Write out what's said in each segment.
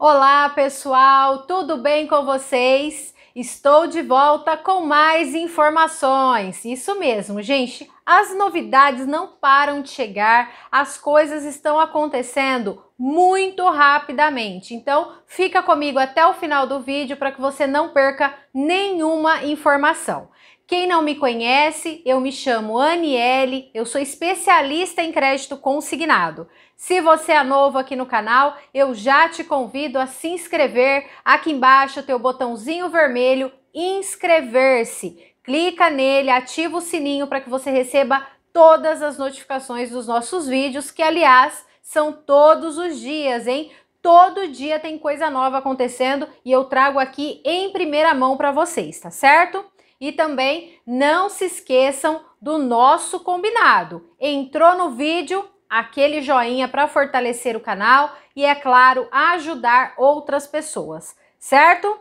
Olá, pessoal, tudo bem com vocês? Estou de volta com mais informações. Isso mesmo, gente. As novidades não param de chegar, as coisas estão acontecendo muito rapidamente. Então, fica comigo até o final do vídeo para que você não perca nenhuma informação. Quem não me conhece, eu me chamo Aniele, eu sou especialista em crédito consignado. Se você é novo aqui no canal, eu já te convido a se inscrever. Aqui embaixo tem o botãozinho vermelho inscrever-se. Clica nele, ativa o sininho para que você receba todas as notificações dos nossos vídeos, que aliás são todos os dias, hein? Todo dia tem coisa nova acontecendo e eu trago aqui em primeira mão para vocês, tá certo? E também não se esqueçam do nosso combinado. Entrou no vídeo, aquele joinha para fortalecer o canal e, é claro, ajudar outras pessoas, certo?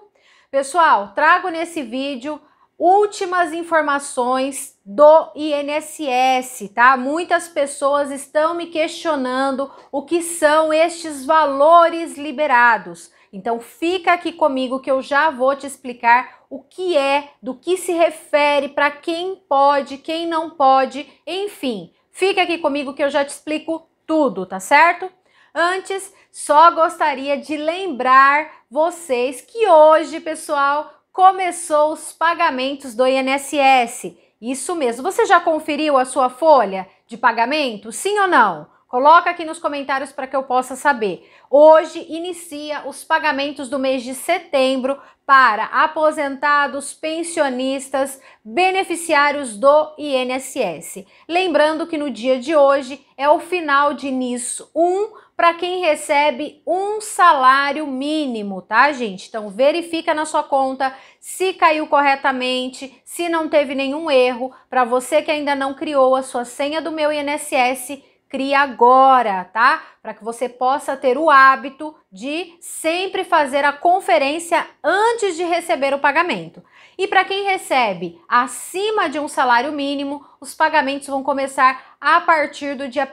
Pessoal, trago nesse vídeo últimas informações do INSS, tá? Muitas pessoas estão me questionando o que são estes valores liberados. Então fica aqui comigo que eu já vou te explicar o que é, do que se refere, para quem pode, quem não pode, enfim. Fica aqui comigo que eu já te explico tudo, tá certo? Antes, só gostaria de lembrar vocês que hoje, pessoal, começou os pagamentos do INSS. Isso mesmo. Você já conferiu a sua folha de pagamento? Sim ou não? Coloca aqui nos comentários para que eu possa saber. Hoje inicia os pagamentos do mês de setembro para aposentados, pensionistas, beneficiários do INSS. Lembrando que no dia de hoje é o final de NIS 1 para quem recebe um salário mínimo, tá, gente? Então verifica na sua conta se caiu corretamente, se não teve nenhum erro. Para você que ainda não criou a sua senha do meu INSS, crie agora, tá? Para que você possa ter o hábito de sempre fazer a conferência antes de receber o pagamento. E para quem recebe acima de um salário mínimo, os pagamentos vão começar a partir do dia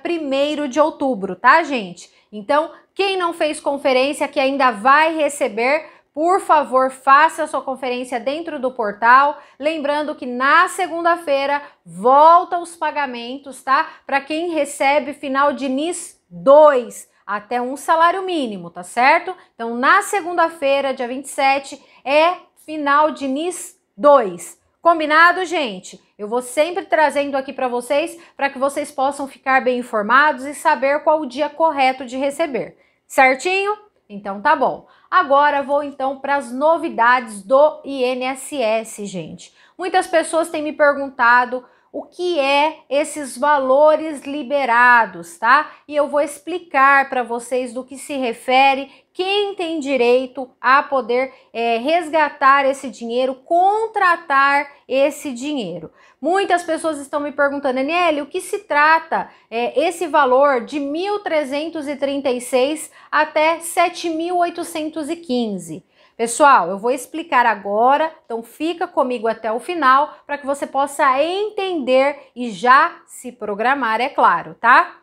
1 de outubro, tá, gente? Então, quem não fez conferência que ainda vai receber por favor, faça a sua conferência dentro do portal. Lembrando que na segunda-feira volta os pagamentos, tá? Para quem recebe final de NIS 2 até um salário mínimo, tá certo? Então, na segunda-feira, dia 27, é final de NIS 2. Combinado, gente? Eu vou sempre trazendo aqui para vocês para que vocês possam ficar bem informados e saber qual o dia correto de receber. Certinho? Então tá bom. Agora vou então para as novidades do INSS, gente. Muitas pessoas têm me perguntado o que é esses valores liberados, tá? E eu vou explicar para vocês do que se refere, quem tem direito a poder é, resgatar esse dinheiro, contratar esse dinheiro. Muitas pessoas estão me perguntando, Aniele, o que se trata é, esse valor de 1.336 até 7.815? Pessoal, eu vou explicar agora, então fica comigo até o final para que você possa entender e já se programar, é claro, tá?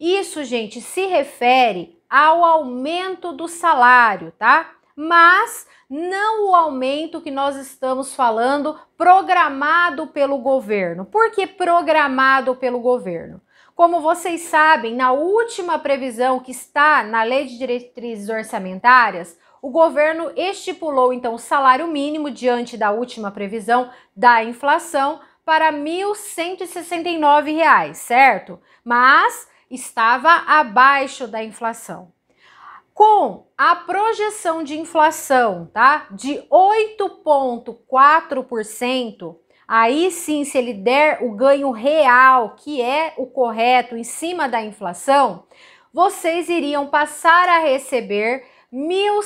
Isso, gente, se refere ao aumento do salário, tá? Mas não o aumento que nós estamos falando programado pelo governo. Por que programado pelo governo? Como vocês sabem, na última previsão que está na Lei de Diretrizes Orçamentárias, o governo estipulou então o salário mínimo diante da última previsão da inflação para R$ 1.169, certo? Mas estava abaixo da inflação. Com a projeção de inflação, tá? De 8.4%, aí sim, se ele der o ganho real, que é o correto em cima da inflação, vocês iriam passar a receber R$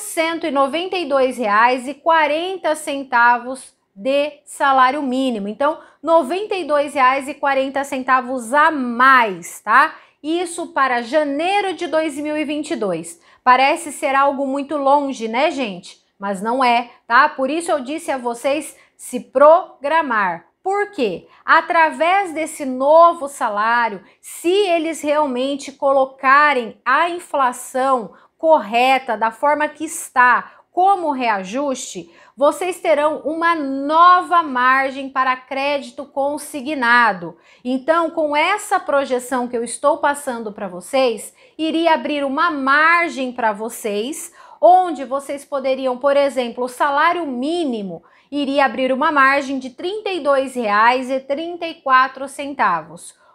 1.192,40 de salário mínimo. Então, R$ 92,40 a mais, tá? Isso para janeiro de 2022. Parece ser algo muito longe, né, gente? Mas não é, tá? Por isso eu disse a vocês se programar. Por quê? Através desse novo salário, se eles realmente colocarem a inflação correta, da forma que está, como reajuste, vocês terão uma nova margem para crédito consignado. Então, com essa projeção que eu estou passando para vocês, iria abrir uma margem para vocês, onde vocês poderiam, por exemplo, o salário mínimo iria abrir uma margem de R$ 32,34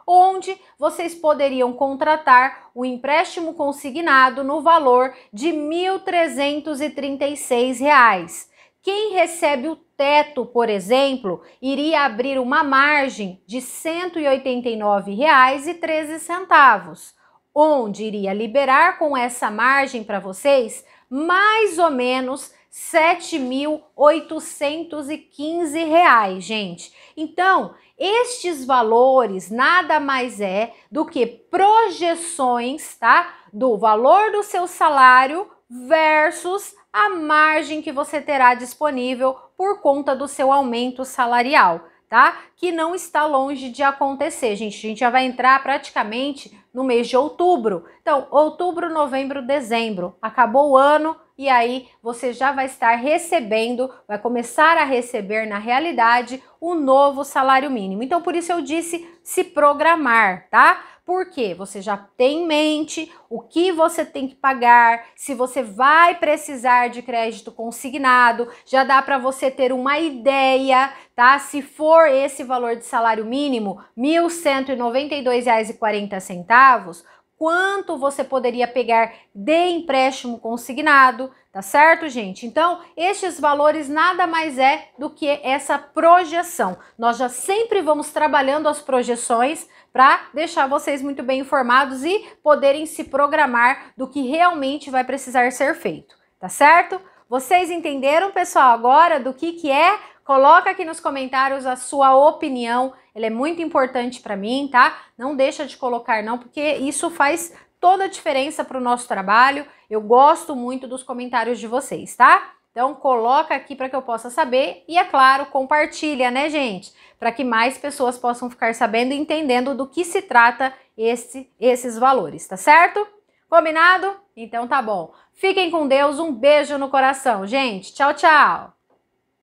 onde vocês poderiam contratar o empréstimo consignado no valor de R$ 1.336. Quem recebe o teto, por exemplo, iria abrir uma margem de R$ 189,13, onde iria liberar com essa margem para vocês mais ou menos 7.815 reais, gente. Então, estes valores nada mais é do que projeções, tá? Do valor do seu salário versus a margem que você terá disponível por conta do seu aumento salarial, tá? Que não está longe de acontecer, gente. A gente já vai entrar praticamente no mês de outubro. Então, outubro, novembro, dezembro. Acabou o ano, e aí você já vai estar recebendo, vai começar a receber na realidade o novo salário mínimo. Então por isso eu disse se programar, tá? Porque você já tem em mente o que você tem que pagar, se você vai precisar de crédito consignado, já dá para você ter uma ideia, tá? Se for esse valor de salário mínimo, R$ 1.192,40, quanto você poderia pegar de empréstimo consignado, tá certo, gente? Então, estes valores nada mais é do que essa projeção. Nós já sempre vamos trabalhando as projeções para deixar vocês muito bem informados e poderem se programar do que realmente vai precisar ser feito, tá certo? Vocês entenderam, pessoal, agora do que, que é Coloca aqui nos comentários a sua opinião, ele é muito importante para mim, tá? Não deixa de colocar não, porque isso faz toda a diferença para o nosso trabalho. Eu gosto muito dos comentários de vocês, tá? Então coloca aqui para que eu possa saber e é claro, compartilha, né, gente? Para que mais pessoas possam ficar sabendo e entendendo do que se trata esse, esses valores, tá certo? Combinado? Então tá bom. Fiquem com Deus, um beijo no coração, gente. Tchau, tchau.